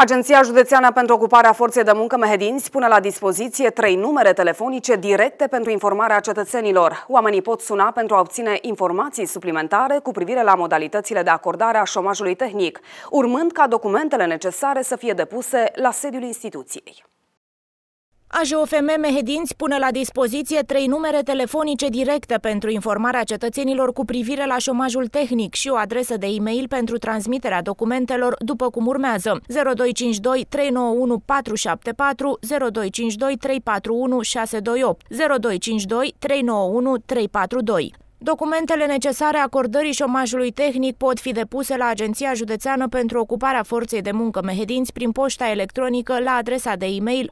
Agenția Județeană pentru Ocuparea Forței de Muncă Mehedin spune la dispoziție trei numere telefonice directe pentru informarea cetățenilor. Oamenii pot suna pentru a obține informații suplimentare cu privire la modalitățile de acordare a șomajului tehnic, urmând ca documentele necesare să fie depuse la sediul instituției. AJOFM Mehedin pune la dispoziție trei numere telefonice directe pentru informarea cetățenilor cu privire la șomajul tehnic și o adresă de e-mail pentru transmiterea documentelor după cum urmează 0252 391 474 0252 341 628 0252 391 342. Documentele necesare acordării șomajului tehnic pot fi depuse la Agenția Județeană pentru Ocuparea Forței de Muncă Mehedinți prin poșta electronică la adresa de e-mail